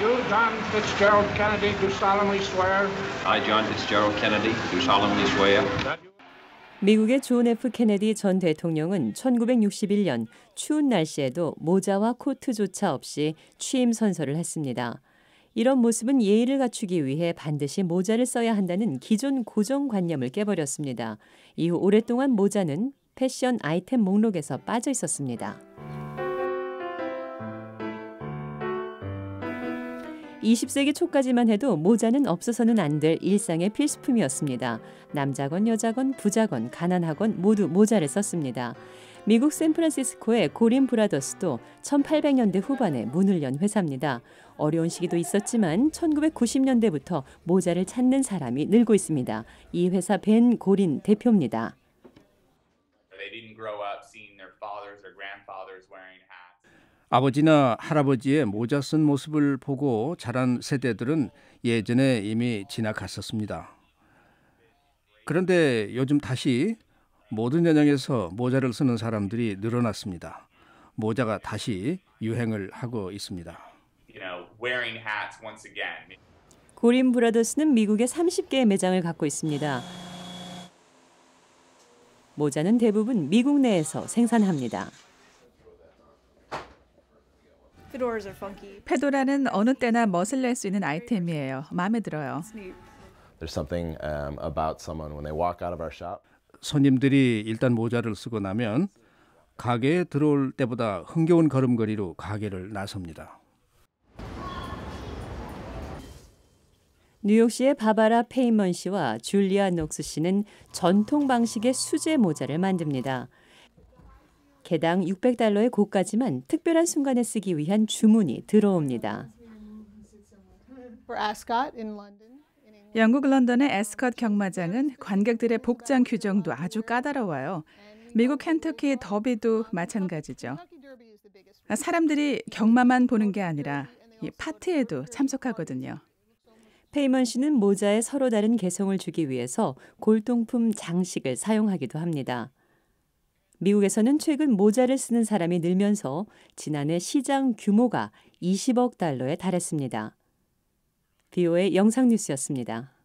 You, John Fitzgerald Kennedy, do solemnly swear. I, John Fitzgerald Kennedy, do solemnly swear. 미국의 존 F. 케네디 전 대통령은 1961년 추운 날씨에도 모자와 코트조차 없이 취임 선서를 했습니다. 이런 모습은 예의를 갖추기 위해 반드시 모자를 써야 한다는 기존 고정관념을 깨버렸습니다. 이후 오랫동안 모자는 패션 아이템 목록에서 빠져 있었습니다. 20세기 초까지만 해도 모자는 없어서는 안 될 일상의 필수품이었습니다. 남자건 여자건 부자건 가난하건 모두 모자를 썼습니다. 미국 샌프란시스코의 고린 브라더스도 1800년대 후반에 문을 연 회사입니다. 어려운 시기도 있었지만 1990년대부터 모자를 찾는 사람이 늘고 있습니다. 이 회사 벤 고린 대표입니다. 아버지나 할아버지의 모자 쓴 모습을 보고 자란 세대들은 예전에 이미 지나갔었습니다. 그런데 요즘 다시 모든 연령에서 모자를 쓰는 사람들이 늘어났습니다. 모자가 다시 유행을 하고 있습니다. 고린 브라더스는 미국의 30개의 매장을 갖고 있습니다. 모자는 대부분 미국 내에서 생산합니다. 페도라는 어느 때나 멋을 낼 수 있는 아이템이에요. 마음에 들어요. Um, 손님들이 일단 모자를 쓰고 나면 가게에 들어올 때보다 흥겨운 걸음걸이로 가게를 나섭니다. 뉴욕시의 바바라 페이먼 씨와 줄리아 녹스 씨는 전통 방식의 수제 모자를 만듭니다. 개당 600달러의 고가지만 특별한 순간에 쓰기 위한 주문이 들어옵니다. 영국 런던의 에스컷 경마장은 관객들의 복장 규정도 아주 까다로워요. 미국 켄터키 더비도 마찬가지죠. 사람들이 경마만 보는 게 아니라 파티에도 참석하거든요. 페이먼 씨는 모자에 서로 다른 개성을 주기 위해서 골동품 장식을 사용하기도 합니다. 미국에서는 최근 모자를 쓰는 사람이 늘면서 지난해 시장 규모가 20억 달러에 달했습니다. 비오의 영상 뉴스였습니다.